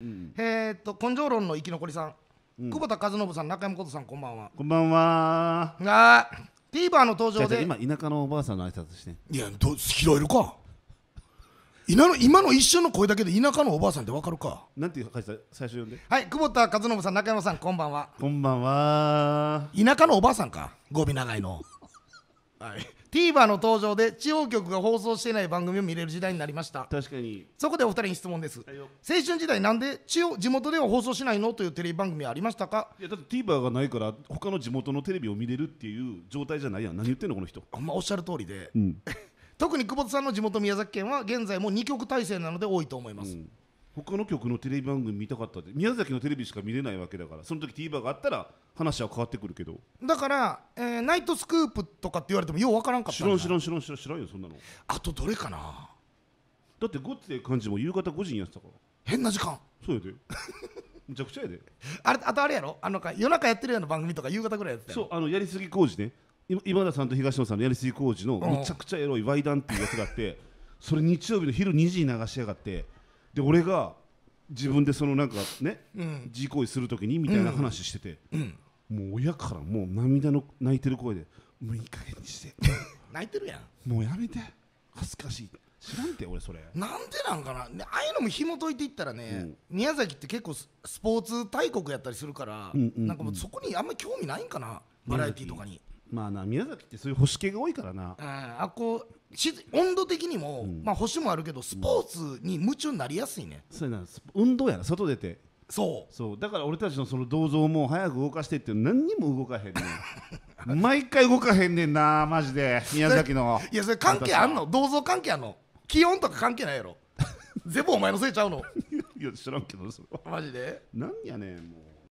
うん、えっと根性論の生き残りさん、うん、久保田和信さん中山琴さんこんばんはこんばんはあー TVer の登場で今田舎のおばあさんの挨拶していやど拾えるか今の今の一瞬の声だけで田舎のおばあさんってわかるかなんていう会最初読んではい久保田和信さん中山さんこんばんはこんばんは田舎のおばあさんか語尾長いのはい TVer の登場で地方局が放送していない番組を見れる時代になりました確かにそこでお二人に質問です、はい青春時代なんで地方地元では放送しないのというテレビ番組はありましたかいやだって TVer がないから他の地元のテレビを見れるっていう状態じゃないやん何言ってんのこの人あんまおっしゃる通りで、うん 特に久保田さんの地元宮崎県は現在も2局体制なので多いと思います、うん他の局のテレビ番組見たかったって宮崎のテレビしか見れないわけだからその時 TVer があったら話は変わってくるけどだから、えーナイトスクープとかって言われてもようわからんかった知らん知らん知らん知らん知らんよそんなのあとどれかなだってゴッツって感じも夕方5時にやってたから変な時間そうやでむちゃくちゃやであれあとあれやろあのか夜中やってるような番組とか夕方ぐらいやってたそうあのやりすぎ工事ね今田さんと東野さんのやりすぎ工事のめむちゃくちゃエロい「ワイダン」っていうやつがあってそれ日曜日の昼2時に流しやがってで俺が自分でそのなんかね、うん、自行為するときにみたいな話してて、もう親からもう涙の泣いてる声で「もういい加減にして」泣いてるやんもうやめて恥ずかしい知らんて俺それなんでなんかな、ね、ああいうのも紐解いていったらね、宮崎って結構スポーツ大国やったりするから、なんかもうそこにあんまり興味ないんかなバラエティーとかにまあな宮崎ってそういう保守系が多いからなああこうし温度的にも、うんまあ保守もあるけどスポーツに夢中になりやすいね、そうやなスポ運動やな外出てそうそうだから俺たちのその銅像も早く動かしてって何にも動かへんねん 毎回動かへんねんなマジで宮崎のいやそれ関係あんの銅像関係あんの気温とか関係ないやろ 全部お前のせいちゃうのいや知らんけどそれはマジで何やねんもう